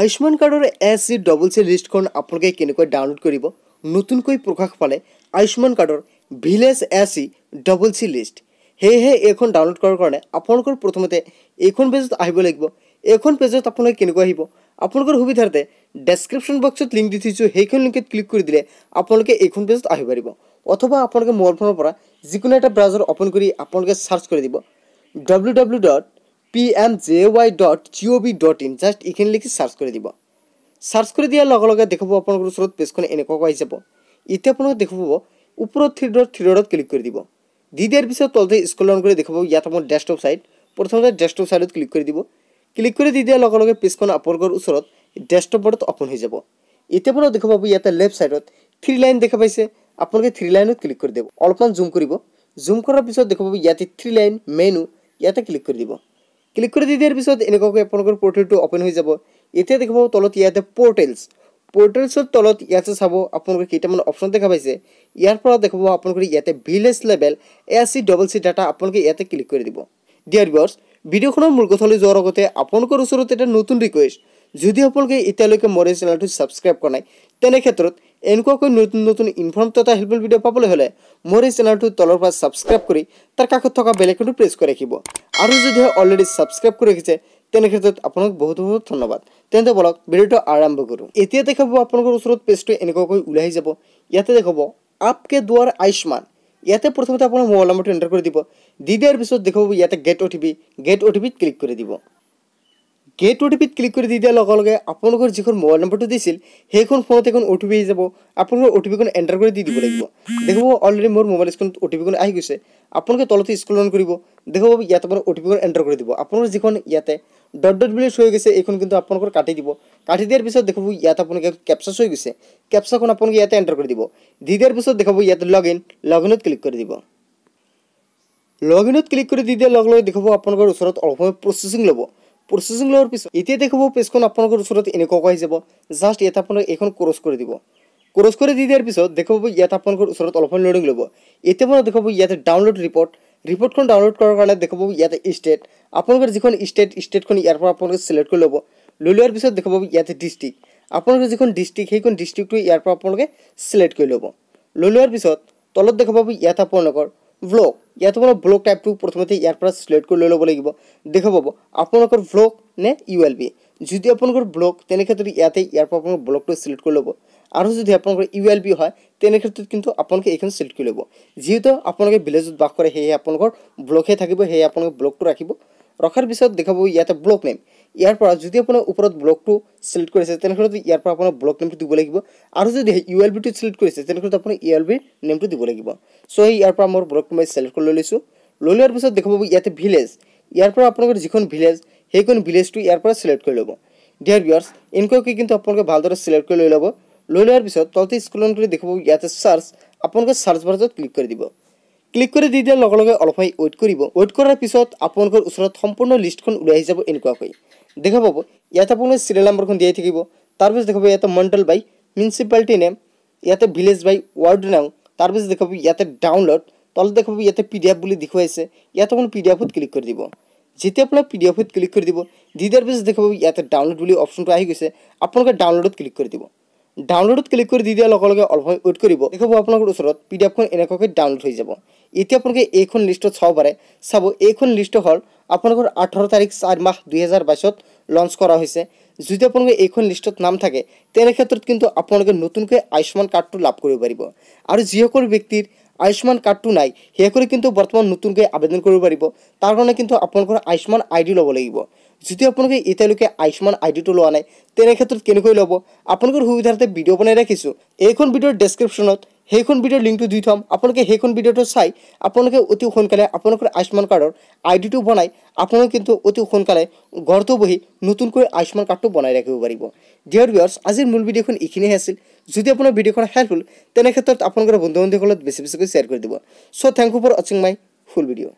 আয়ুষ্মান কাৰ্ডৰ S C double C লিষ্টখন আপোনালোকে কেনেকৈ ডাউনলোড কৰিব নতুনকৈ প্ৰকাশ পালে আয়ুষ্মান কাৰ্ডৰ village S C double C list সেয়েহে এইখন ডাউনলোড কৰাৰ কাৰণে আপোনালোকৰ প্ৰথমতে এইখন পেজত আহিব লাগিব এইখন পেজত আপোনালোকে কেনেকুৱা আহিব আপোনালোকৰ সুবিধাৰ্থে ডেছক্ৰিপশ্যন বক্সত লিংক দি থৈছোঁ সেইখন লিংকত ক্লিক কৰি দিলে আপোনালোকে এইখন পেজত আহিব পাৰিব অথবা আপোনালোকে মোবাইল ফোনৰ পৰা যিকোনো এটা ব্ৰাউজাৰ অ'পেন কৰি আপোনালোকে চাৰ্চ কৰি দিব W W dot P M J Y dot G O' V dot in just এইখিনি লিখি চাৰ্চ কৰি দিব চাৰ্চ কৰি দিয়াৰ লগে লগে দেখুৱাব আপোনালোকৰ ওচৰত পেজখন এনেকুৱাকৈ আহি যাব এতিয়া আপোনালোকে দেখুৱাব ওপৰত থ্ৰী ডট থ্ৰী ডটত ক্লিক কৰি দিব দি দিয়াৰ পিছত তলতে স্কুল অন কৰি দেখুৱাব ইয়াত আপোনাৰ ডেস্কটপ ছাইড প্ৰথমতে ডেস্কটপ ছাইডত ক্লিক কৰি দিব ক্লিক কৰি দি দিয়াৰ লগে লগে পেজখন আপোনালোকৰ ওচৰত ডেস্কটপত অপেন হৈ যাব এতিয়া আপোনাক দেখা পাব ইয়াতে লেফ্ট ছাইডত থ্ৰী লাইন দেখা পাইছে আপোনালোকে থ্ৰী লাইনত ক্লিক কৰি দিব অলপমান জুম কৰিব জুম কৰাৰ পিছত দেখা পাব ইয়াতে থ্ৰী লাইন মেনু ইয়াতে ক্লিক কৰি দিব ক্লিক কৰি দি দিয়াৰ পিছত এনেকুৱাকৈ আপোনালোকৰ পৰ্টেলটো অ'পেন হৈ যাব এতিয়া দেখিব তলত ইয়াতে পৰ্টেলছ পৰ্টেলছৰ তলত ইয়াতে চাব আপোনালোকে কেইটামান অপশ্যন দেখা পাইছে ইয়াৰ পৰা দেখা আপোনালোকে ইয়াতে village level A C double C data আপোনালোকে ইয়াতে ক্লিক কৰি দিব ডিয়াৰ বিয়ৰ্ছ ভিডিঅ'খনৰ মূল কথালৈ যোৱাৰ আগতে আপোনালোকৰ ওচৰত এটা নতুন ৰিকুৱেষ্ট যদি আপোনালোকে এতিয়ালৈকে মোৰ এই চেনেলটো ছাবস্ক্ৰাইব কৰা নাই তেনে ক্ষেত্ৰত এনেকুৱাকৈ নতুন নতুন ইনফৰ্ম তথা হেল্পফুল ভিডিঅ' পাবলৈ হ'লে মোৰ এই চেনেলটো তলৰ পৰা ছাবস্ক্ৰাইব কৰি তাৰ কাষত থকা বেলেকটো প্ৰেছ কৰি ৰাখিব আৰু যদিহে অলৰেডি ছাবস্ক্ৰাইব কৰি ৰাখিছে তেনেক্ষেত্ৰত আপোনাক বহুত বহুত ধন্যবাদ তেন্তে বলক ভিডিঅ'টো আৰম্ভ কৰোঁ এতিয়া দেখাব আপোনালোকৰ ওচৰত পেজটো এনেকুৱাকৈ ওলাই যাব ইয়াতে দেখাব আপকে দুৱাৰ আয়ুষ্মান ইয়াতে প্ৰথমতে আপোনাৰ মোবাইল নম্বৰটো এণ্টাৰ কৰি দিব দি দিয়াৰ পিছত দেখাব ইয়াতে get O' T P get O' T পিত ক্লিক কৰি দিব গেট অ' টি পিত ক্লিক কৰি দি দিয়াৰ লগে লগে আপোনালোকৰ যিখন মোবাইল নম্বৰটো দিছিল সেইখন ফোনত এখন অ' টি পি আহি যাব আপোনালোকৰ অ' টি পিখন এণ্টাৰ কৰি দি দিব লাগিব দেখাব অলৰেডি মোৰ মোবাইল স্ক্ৰীণত অ' টি পিখন আহি গৈছে আপোনালোকে তলতে স্ক্ৰণ কৰিব দেখাব ইয়াত আপোনাৰ অ' টি পিখন এণ্টাৰ কৰি দিব আপোনাৰ যিখন ইয়াতে ডট ডট বুলি হৈ গৈছে এইখন কিন্তু আপোনালোকৰ কাটি দিব কাটি দিয়াৰ পিছত দেখিব ইয়াত আপোনালোকে কেপচা চৈ গৈছে কেপচাখন আপোনালোকে ইয়াতে এণ্টাৰ কৰি দিব দি দিয়াৰ পিছত দেখাব ইয়াতে লগ ইন লগ ইনত ক্লিক কৰি দিব লগ ইনত ক্লিক কৰি দি দিয়াৰ লগে লগে দেখাব আপোনালোকৰ ওচৰত অলপ প্ৰচেছিং ল'ব প্ৰচেছিং লোৱাৰ পিছত এতিয়া দেখিব পেজখন আপোনালোকৰ ওচৰত এনেকুৱা আহি যাব জাষ্ট ইয়াত আপোনালোকে এইখন ক্ৰছ কৰি দিব ক্ৰছ কৰি দি দিয়াৰ পিছত দেখা পাব ইয়াত আপোনালোকৰ ওচৰত অলপ লোডিং ল'ব এতিয়া মানে দেখা পাব ইয়াতে ডাউনলোড ৰিপৰ্ট ৰিপৰ্টখন ডাউনলোড কৰাৰ কাৰণে দেখা পাব ইয়াতে ষ্টেট আপোনালোকৰ যিখন ষ্টেট ষ্টেটখন ইয়াৰ পৰা আপোনালোকে চিলেক্ট কৰি ল'ব লৈ লোৱাৰ পিছত দেখা পাব ইয়াতে ডিষ্ট্ৰিক্ট আপোনালোকৰ যিখন ডিষ্ট্ৰিক্ট সেইখন ডিষ্ট্ৰিক্টটো ইয়াৰ পৰা আপোনালোকে চিলেক্ট কৰি ল'ব লৈ লোৱাৰ পিছত তলত দেখা পাব ইয়াত আপোনালোকৰ ব্লগ ইয়াত আপোনাৰ ব্লগ টাইপটো প্ৰথমতে ইয়াৰ পৰা চিলেক্ট কৰি লৈ ল'ব লাগিব দেখা পাব আপোনালোকৰ ব্লগ নে ইউ এল বি যদি আপোনালোকৰ ব্লগ তেনে ক্ষেত্ৰত ইয়াতে ইয়াৰ পৰা আপোনালোকৰ ব্লগটো চিলেক্ট কৰি ল'ব আৰু যদি আপোনালোকৰ ইউ এল বি হয় তেনে ক্ষেত্ৰত কিন্তু আপোনালোকে এইখন চিলেক্ট কৰি ল'ব যিহেতু আপোনালোকে ভিলেজত বাস কৰে সেয়েহে আপোনালোকৰ ব্লগহে থাকিব সেয়ে ৰাখিব ৰখাৰ পিছত দেখাব ইয়াতে ব্লক নেম ইয়াৰ পৰা যদি আপোনাৰ ওপৰত ব্লকটো চিলেক্ট কৰিছে তেনেহ'লে ইয়াৰ পৰা আপোনাৰ ব্লক নেমটো দিব লাগিব আৰু যদি ইউ এল বিটো চিলেক্ট কৰিছে তেনেহ'লে আপুনি ইউ এল বি নেমটো দিব লাগিব চ' সেই ইয়াৰ পৰা মই ব্লক নেম চিলেক্ট কৰি লৈ লৈছোঁ লৈ লোৱাৰ পিছত দেখা পাব ইয়াতে ভিলেজ ইয়াৰ পৰা আপোনালোকৰ যিখন ভিলেজ সেইখন ভিলেজটো ইয়াৰ পৰা চিলেক্ট কৰি ল'ব ডিয়াৰ ভিয়াৰ্ছ এনেকুৱাকৈ কিন্তু আপোনালোকে ভালদৰে চিলেক্ট কৰি লৈ ল'ব লৈ লোৱাৰ পিছত তলতে স্কুলত কৰি দেখা পাব ইয়াতে চাৰ্চ আপোনালোকে চাৰ্চ বাৰ্চত ক্লিক কৰি দিব ক্লিক কৰি দি দিয়াৰ লগে লগে অলপমাই ৱেইট কৰিব ৱেইট কৰাৰ পিছত আপোনালোকৰ ওচৰত সম্পূৰ্ণ লিষ্টখন লিস্ট আহি যাব এনেকুৱাকৈ দেখা পাব ইয়াতে আপনাৰ সিৰিয়াল নম্বৰ দিয়ে থাকি তাৰপৰ দেখাব ইয়াতে মণ্ডল বাই মিউনিচিপালিটি নেম ইয়াতে ভিলেজ বাই ৱাৰ্ড নাম তারপর দেখাব ইয়াতে ডাউনলোড তলে দেখাব ইয়াতে পি ডি পিডিএফ বলে দেখাইছে ইয়াতে ডি এফত ক্লিক কৰি দিব যেতিয়া পি ডি এফত ক্লিক কৰি দিব দি দিয়াৰ পিছত দেখাব ইয়াতে ডাউনলোড বুলি অপশ্যনটো আহি গৈছে আপোনালোকে ডাউনলোডত ক্লিক কৰি দিব ডাউনলোডত ক্লিক কৰি দি দিয়াৰ লগে লগে অলপ ৱেইট কৰিব দেখিব আপোনালোকৰ ওচৰত পি ডি এফখন এনেকুৱাকৈ ডাউনলোড হৈ যাব এতিয়া আপোনালোকে এইখন লিষ্টত চাব পাৰে চাব এইখন লিষ্ট হ'ল আপোনালোকৰ আঠৰ তাৰিখ চাৰি মাহ দুহেজাৰ বাইছত লঞ্চ কৰা হৈছে যদি আপোনালোকে এইখন লিষ্টত নাম থাকে তেনে ক্ষেত্ৰত কিন্তু আপোনালোকে নতুনকৈ আয়ুষ্মান কাৰ্ডটো লাভ কৰিব পাৰিব আৰু যিসকল ব্যক্তিৰ আয়ুষ্মান কাৰ্ডটো নাই সেয়া কৰি কিন্তু বৰ্তমান নতুনকৈ আবেদন কৰিব পাৰিব তাৰ কাৰণে কিন্তু আপোনালোকৰ আয়ুষ্মান আই ডি ল'ব লাগিব যদি আপোনালোকে এতিয়ালৈকে আয়ুষ্মান আই ডিটো লোৱা নাই তেনে ক্ষেত্ৰত কেনেকৈ ল'ব আপোনালোকৰ সুবিধাৰ্থে ভিডিঅ' বনাই ৰাখিছোঁ এইখন ভিডিঅ'ৰ ডেছক্ৰিপশ্যনত সেইখন ভিডিঅ'ৰ লিংকটো দি থ'ম আপোনালোকে সেইখন ভিডিঅ'টো চাই আপোনালোকে অতি সোনকালে আপোনালোকৰ আয়ুষ্মান কাৰ্ডৰ আই ডিটো বনাই আপোনালোকে কিন্তু অতি সোনকালে ঘৰটো বহি নতুনকৈ আয়ুষ্মান কাৰ্ডটো বনাই ৰাখিব পাৰিব ডিয়াৰ ভিয়ৰ্ছ আজিৰ মূল ভিডিঅ'খন এইখিনিয়ে আছিল যদি আপোনাৰ ভিডিঅ'খন হেল্প হ'ল তেনে ক্ষেত্ৰত আপোনালোকৰ বন্ধু বান্ধৱীসকলক বেছি বেছিকৈ শ্বেয়াৰ কৰি দিব চ' থেংক ইউ ফৰ ৱাচিং মাই ফুল ভিডিঅ'